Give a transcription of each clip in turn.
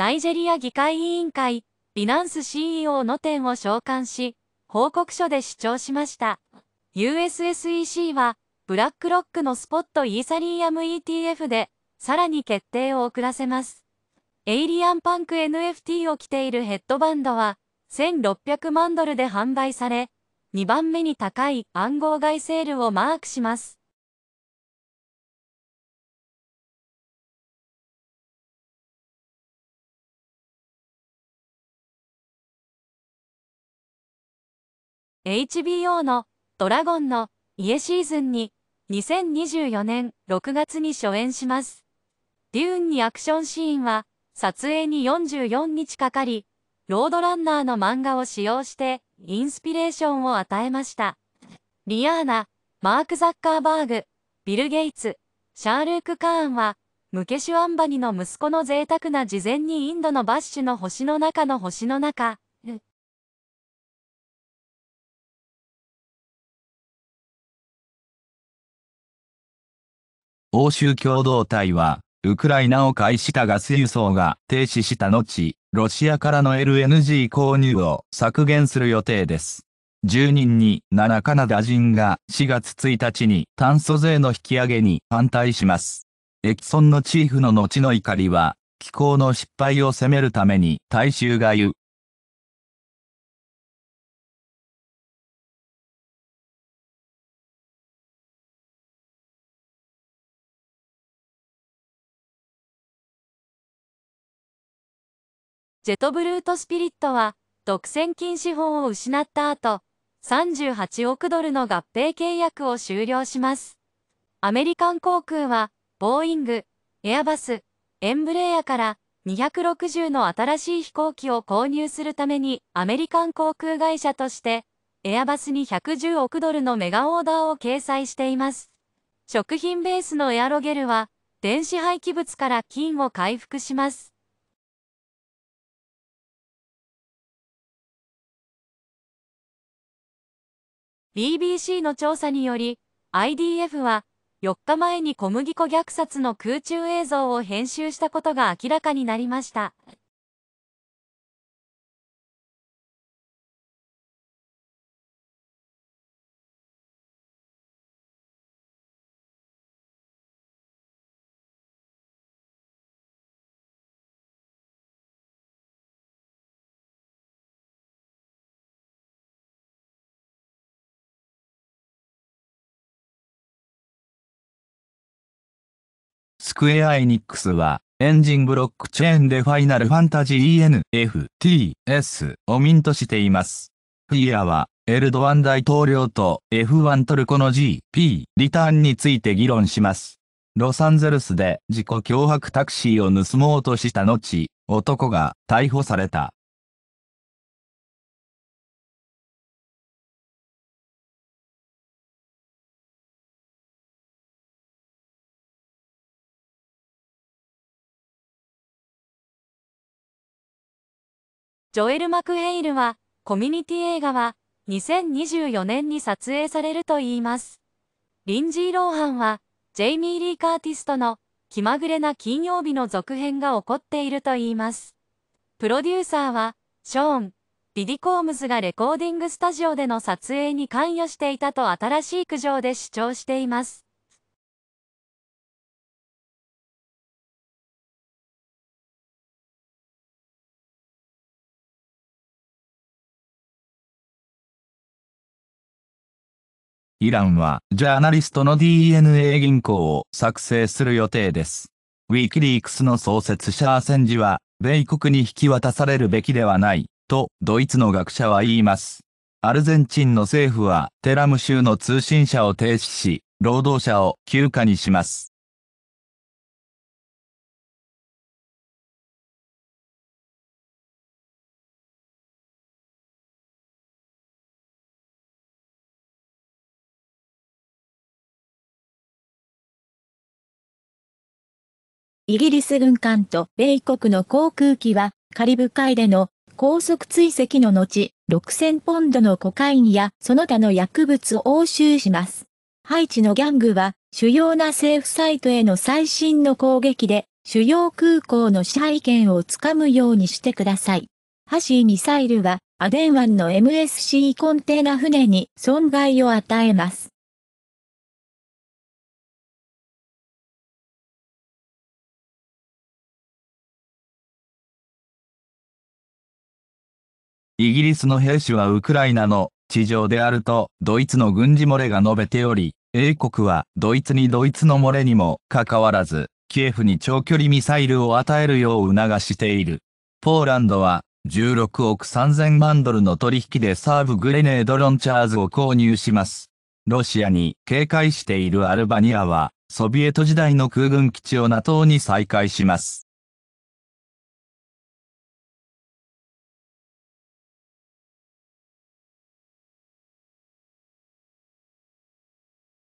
ナイジェリア議会委員会、ビナンス CEO の点を召喚し、報告書で主張しました。USSEC は、ブラックロックのスポットイーサリアム ETF で、さらに決定を遅らせます。エイリアンパンク NFT を着ているヘッドバンドは、1600万ドルで販売され、2番目に高い暗号外セールをマークします。HBO のドラゴンの家シーズンに2024年6月に初演します。デューンにアクションシーンは撮影に44日かかり、ロードランナーの漫画を使用してインスピレーションを与えました。リアーナ、マーク・ザッカーバーグ、ビル・ゲイツ、シャールーク・カーンは、ムケシュ・アンバニの息子の贅沢な事前にインドのバッシュの星の中の星の中、欧州共同体は、ウクライナを介したガス輸送が停止した後、ロシアからの LNG 購入を削減する予定です。住人に7カナダ人が4月1日に炭素税の引き上げに反対します。エキソンのチーフの後の怒りは、気候の失敗を責めるために大衆が言うジェトブルートスピリットは、独占禁止法を失った後、38億ドルの合併契約を終了します。アメリカン航空は、ボーイング、エアバス、エンブレイアから260の新しい飛行機を購入するためにアメリカン航空会社として、エアバスに110億ドルのメガオーダーを掲載しています。食品ベースのエアロゲルは、電子廃棄物から菌を回復します。BBC の調査により、IDF は4日前に小麦粉虐殺の空中映像を編集したことが明らかになりました。クエアエニックスは、エンジンブロックチェーンでファイナルファンタジー ENFTS をミントしています。フィアは、エルドアン大統領と F1 トルコの GP リターンについて議論します。ロサンゼルスで自己脅迫タクシーを盗もうとした後、男が逮捕された。ジョエル・マクヘイルは、コミュニティ映画は、2024年に撮影されると言います。リンジー・ローハンは、ジェイミー・リー・カーティストの気まぐれな金曜日の続編が起こっていると言います。プロデューサーは、ショーン、ビディ・コームズがレコーディングスタジオでの撮影に関与していたと新しい苦情で主張しています。イランはジャーナリストの DNA 銀行を作成する予定です。ウィキリークスの創設者アセンジは、米国に引き渡されるべきではない、とドイツの学者は言います。アルゼンチンの政府はテラム州の通信社を停止し、労働者を休暇にします。イギリス軍艦と米国の航空機は、カリブ海での高速追跡の後、6000ポンドのコカインやその他の薬物を押収します。ハイチのギャングは、主要な政府サイトへの最新の攻撃で、主要空港の支配権をつかむようにしてください。ハシーミサイルは、アデン湾の MSC コンテナ船に損害を与えます。イギリスの兵士はウクライナの地上であるとドイツの軍事漏れが述べており、英国はドイツにドイツの漏れにもかかわらず、キエフに長距離ミサイルを与えるよう促している。ポーランドは16億3000万ドルの取引でサーブグレネードロンチャーズを購入します。ロシアに警戒しているアルバニアは、ソビエト時代の空軍基地を NATO に再開します。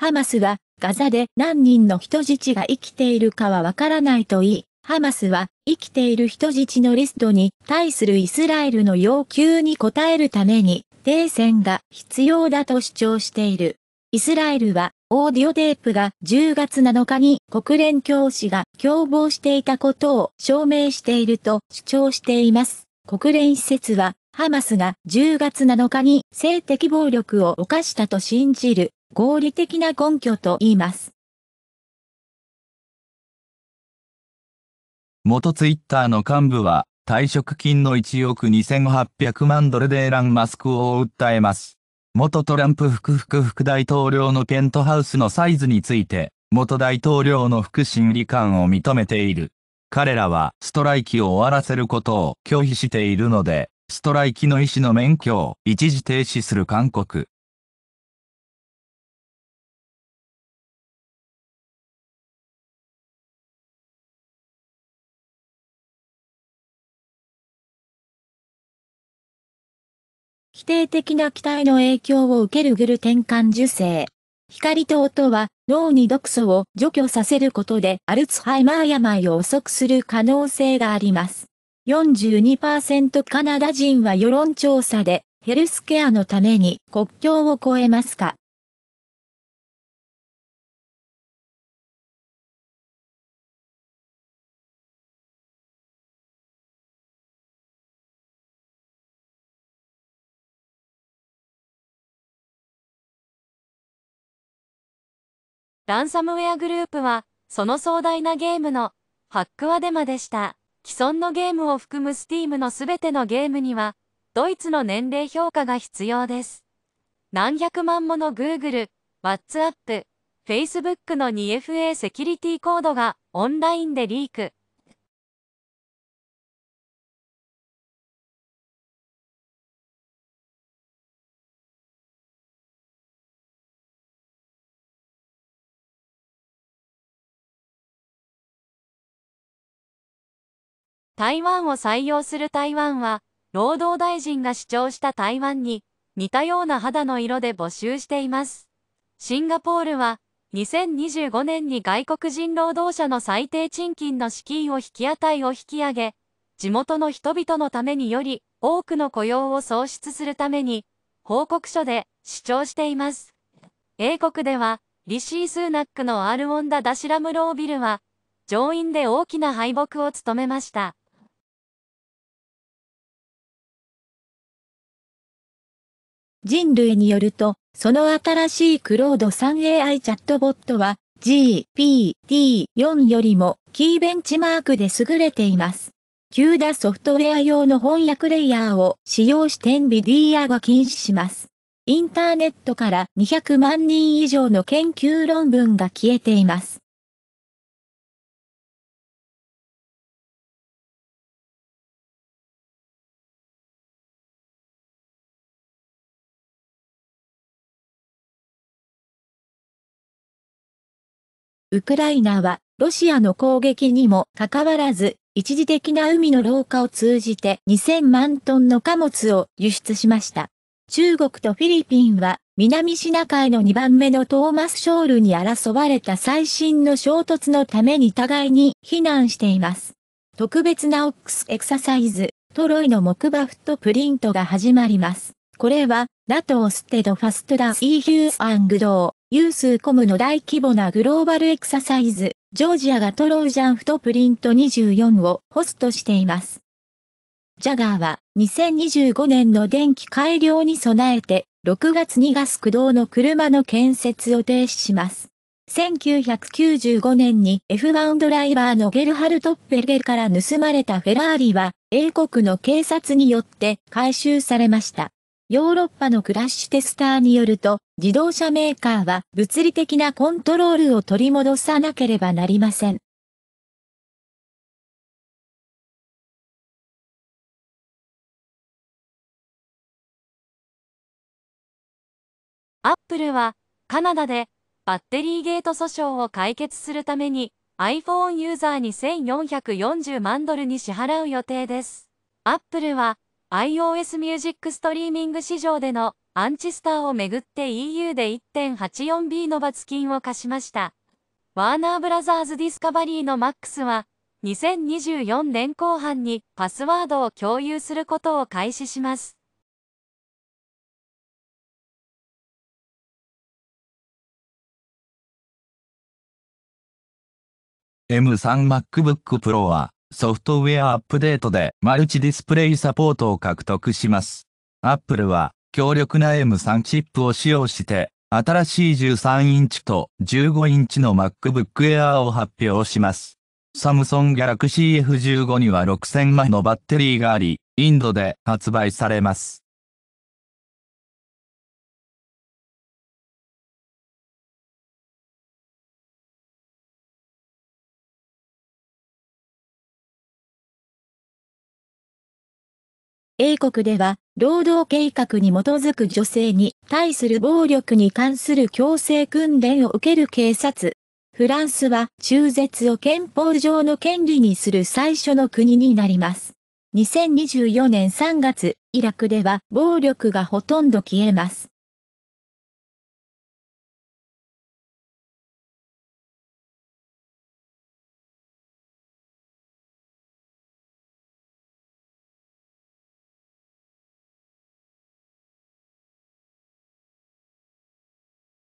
ハマスは、ガザで何人の人質が生きているかはわからないといい、ハマスは、生きている人質のリストに対するイスラエルの要求に応えるために、停戦が必要だと主張している。イスラエルは、オーディオテープが10月7日に国連教師が共謀していたことを証明していると主張しています。国連施設は、ハマスが10月7日に性的暴力を犯したと信じる合理的な根拠と言います。元ツイッターの幹部は退職金の1億2800万ドルでエラン・マスクを訴えます。元トランプ副副副大統領のペントハウスのサイズについて、元大統領の副審理官を認めている。彼らはストライキを終わらせることを拒否しているので、ストライキの意思の免許を一時停止する勧告。否定的な期待の影響を受けるグルテン管受精。光と音は脳に毒素を除去させることでアルツハイマー病を遅くする可能性があります。42%カナダ人は世論調査でヘルスケアのために国境を越えますかランサムウェアグループは、その壮大なゲームのハックアデマでした。既存のゲームを含む Steam のすべてのゲームには、ドイツの年齢評価が必要です。何百万もの Google、WhatsApp、Facebook の 2FA セキュリティコードがオンラインでリーク。台湾を採用する台湾は、労働大臣が主張した台湾に似たような肌の色で募集しています。シンガポールは、2025年に外国人労働者の最低賃金の資金を引き値を引き上げ、地元の人々のためにより多くの雇用を創出するために、報告書で主張しています。英国では、リシー・スーナックのアール・ウォンダ・ダシラム・ロービルは、上院で大きな敗北を務めました。人類によると、その新しいクロード 3AI チャットボットは GPT-4 よりもキーベンチマークで優れています。急だソフトウェア用の翻訳レイヤーを使用して NVIDIA が禁止します。インターネットから200万人以上の研究論文が消えています。ウクライナは、ロシアの攻撃にもかかわらず、一時的な海の廊下を通じて2000万トンの貨物を輸出しました。中国とフィリピンは、南シナ海の2番目のトーマス・ショールに争われた最新の衝突のために互いに非難しています。特別なオックスエクササイズ、トロイの木馬フットプリントが始まります。これは、ナトオステドファストダーイヒュグドー。ユースコムの大規模なグローバルエクササイズ、ジョージアがトロージャンフトプリント24をホストしています。ジャガーは2025年の電気改良に備えて6月にガス駆動の車の建設を停止します。1995年に F1 ドライバーのゲルハルト・ペェゲルから盗まれたフェラーリは英国の警察によって回収されました。ヨーロッパのクラッシュテスターによると、自動車メーカーは物理的なコントロールを取り戻さなければなりません。アップルは、カナダで、バッテリーゲート訴訟を解決するために、iPhone ユーザーに1440万ドルに支払う予定です。アップルは、iOS ミュージックストリーミング市場でのアンチスターをめぐって EU で 1.84B の罰金を課しました。ワーナーブラザーズディスカバリーのマックスは、2024年後半にパスワードを共有することを開始します。M3MacBook Pro はソフトウェアアップデートでマルチディスプレイサポートを獲得します。Apple は強力な M3 チップを使用して新しい13インチと15インチの MacBook Air を発表します。サムソン Galaxy F15 には6000枚のバッテリーがあり、インドで発売されます。英国では、労働計画に基づく女性に対する暴力に関する強制訓練を受ける警察。フランスは中絶を憲法上の権利にする最初の国になります。2024年3月、イラクでは暴力がほとんど消えます。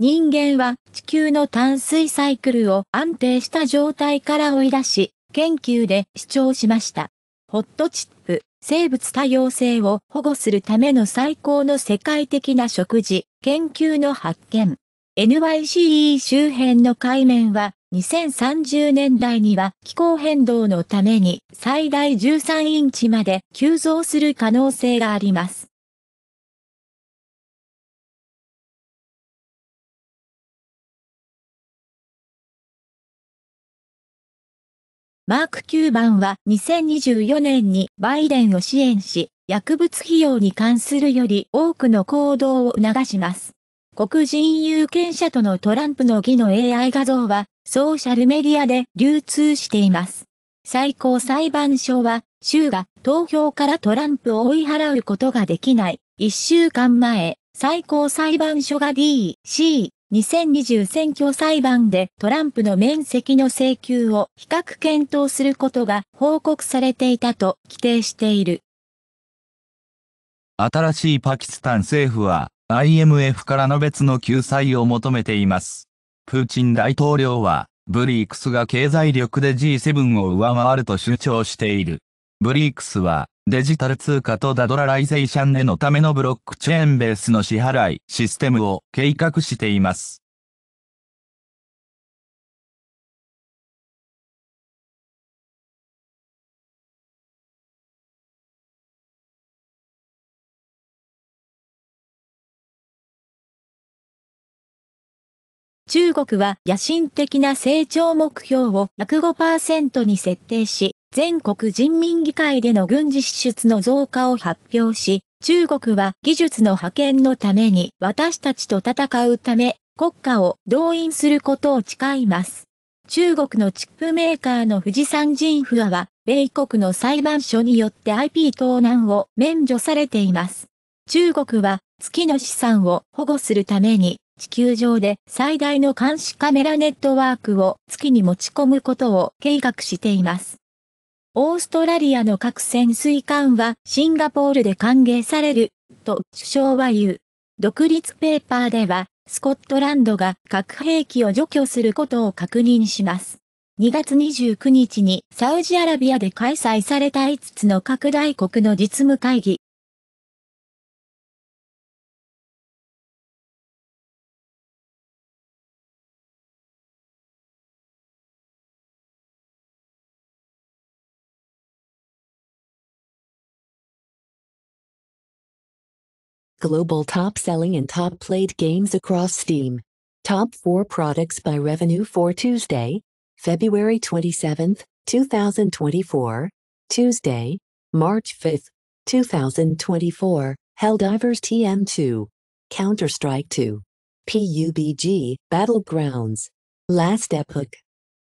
人間は地球の淡水サイクルを安定した状態から追い出し、研究で主張しました。ホットチップ、生物多様性を保護するための最高の世界的な食事、研究の発見。NYCE 周辺の海面は2030年代には気候変動のために最大13インチまで急増する可能性があります。マーク・キューバンは2024年にバイデンを支援し、薬物費用に関するより多くの行動を促します。黒人有権者とのトランプの義の AI 画像は、ソーシャルメディアで流通しています。最高裁判所は、州が投票からトランプを追い払うことができない、一週間前、最高裁判所が D、C、2020選挙裁判でトランプの面積の請求を比較検討することが報告されていたと規定している。新しいパキスタン政府は IMF からの別の救済を求めています。プーチン大統領はブリークスが経済力で G7 を上回ると主張している。ブリークスはデジタル通貨とダドラライゼーションへのためのブロックチェーンベースの支払いシステムを計画しています。中国は野心的な成長目標を約5に設定し、全国人民議会での軍事支出の増加を発表し、中国は技術の派遣のために私たちと戦うため、国家を動員することを誓います。中国のチップメーカーの富士山人フアは、米国の裁判所によって IP 盗難を免除されています。中国は月の資産を保護するために、地球上で最大の監視カメラネットワークを月に持ち込むことを計画しています。オーストラリアの核潜水艦はシンガポールで歓迎される、と首相は言う。独立ペーパーでは、スコットランドが核兵器を除去することを確認します。2月29日にサウジアラビアで開催された5つの拡大国の実務会議、Global top selling and top played games across Steam. Top 4 products by revenue for Tuesday, February 27, 2024. Tuesday, March 5, 2024. Helldivers TM2. Counter Strike 2. PUBG, Battlegrounds. Last Epoch.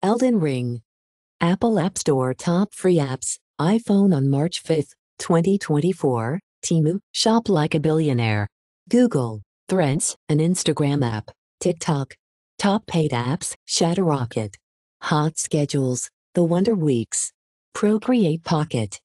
Elden Ring. Apple App Store top free apps, iPhone on March 5, 2024. Timu, shop like a billionaire. Google, Threads, an Instagram app, TikTok. Top paid apps, Shatter Rocket, Hot schedules, The Wonder Weeks. Procreate Pocket.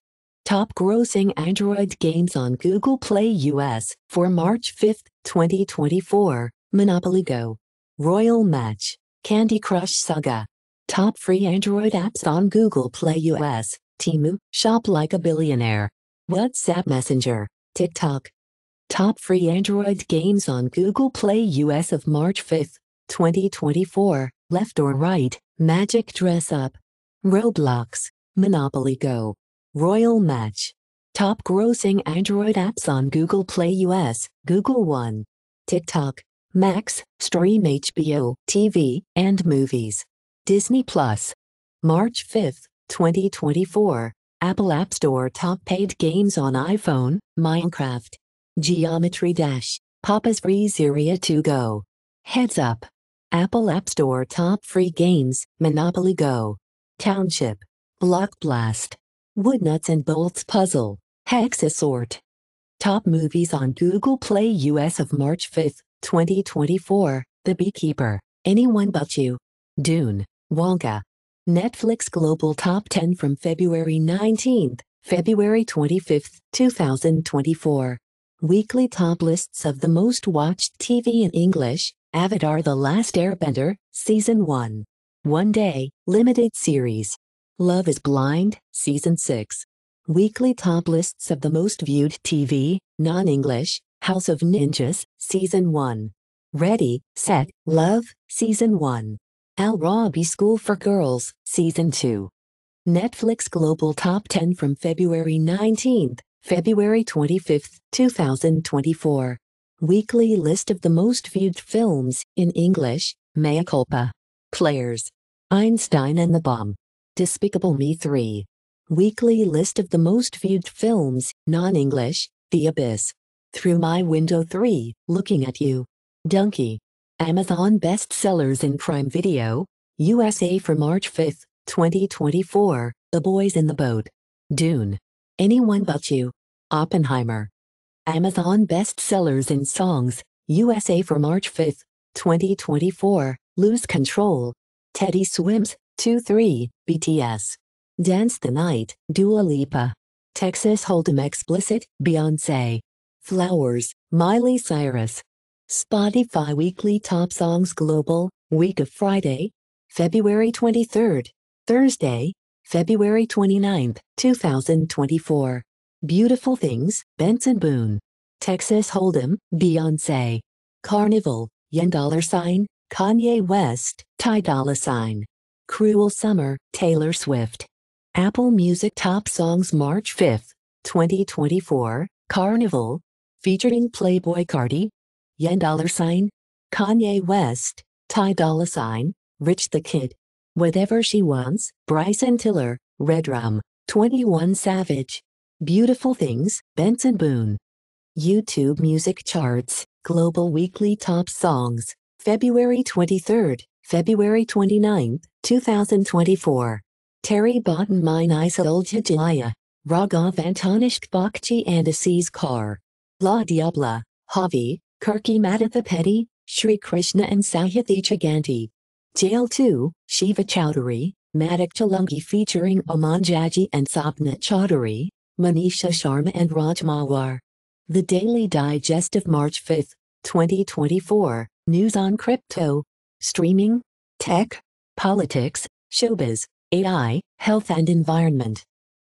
Top grossing Android games on Google Play US for March 5, 2024, Monopoly Go. Royal Match, Candy Crush Saga. Top free Android apps on Google Play US, Timu, Shop Like a Billionaire. WhatsApp Messenger, TikTok. Top free Android games on Google Play US of March 5, 2024, left or right, Magic Dress Up. Roblox, Monopoly Go, Royal Match. Top grossing Android apps on Google Play US, Google One, TikTok, Max, Stream HBO, TV, and Movies. Disney Plus. March 5, 2024. Apple App Store top paid games on iPhone, Minecraft. Geometry Dash, Papa's Freezeria 2 Go. Heads up. Apple App Store top free games, Monopoly Go. Township. Block Blast. Woodnuts and Bolts Puzzle. Hexasort. Top movies on Google Play US of March 5, 2024, The Beekeeper, Anyone But You. Dune, Wonka, Netflix Global Top 10 from February 19, February 25, 2024. Weekly top lists of the most watched TV in English, Avatar The Last Airbender, Season 1. One Day, Limited Series. Love is Blind, Season 6. Weekly top lists of the most viewed TV, non-English, House of Ninjas, Season 1. Ready, Set, Love, Season 1. Al Rabi School for Girls, Season 2. Netflix Global Top 10 from February 19, February 25, 2024. Weekly list of the most viewed films in English, Mea Culpa. Players. Einstein and the Bomb. Despicable Me 3. Weekly list of the most viewed films, non-English, The Abyss. Through My Window 3, Looking at You. Donkey. Amazon bestsellers in Prime Video, USA for March 5, 2024, The Boys in the Boat, Dune, Anyone But You, Oppenheimer. Amazon bestsellers in Songs, USA for March 5, 2024, Lose Control, Teddy Swims, 2-3, BTS. Dance the Night, Dua Lipa. Texas Hold'em Explicit, Beyonce. Flowers, Miley Cyrus. Spotify Weekly Top Songs Global, week of Friday, February 23rd, Thursday, February 29th, 2024. Beautiful Things, Benson Boone. Texas Hold'em, Beyonce. Carnival, Yen Dollar Sign, Kanye West, Ty Dolla Sign. Cruel Summer, Taylor Swift. Apple Music Top Songs March 5th, 2024, Carnival. Featuring Playboy Cardi, Yen dollar sign? Kanye West, Ty Dolla Sign, Rich the Kid. Whatever she wants, Bryson Tiller, Redrum, 21 Savage. Beautiful Things, Benson Boone. YouTube Music Charts, Global Weekly Top Songs, February 23, February 29, 2024. Terry Botten Mine Isolja Jaya, Raghav Antonishk Bakchi and Aziz Kar. La Diabla, Javi, Karki Madhapeti, Sri Krishna and Sahithi Chaganti. Jail 2, Shiva Chowdhury, Madak Chalungi featuring Oman Jaji and Sapna Chaudhary, Manisha Sharma and Raj Mawar. The Daily Digest of March 5, 2024, News on Crypto, Streaming, Tech, Politics, Showbiz, AI, Health and Environment.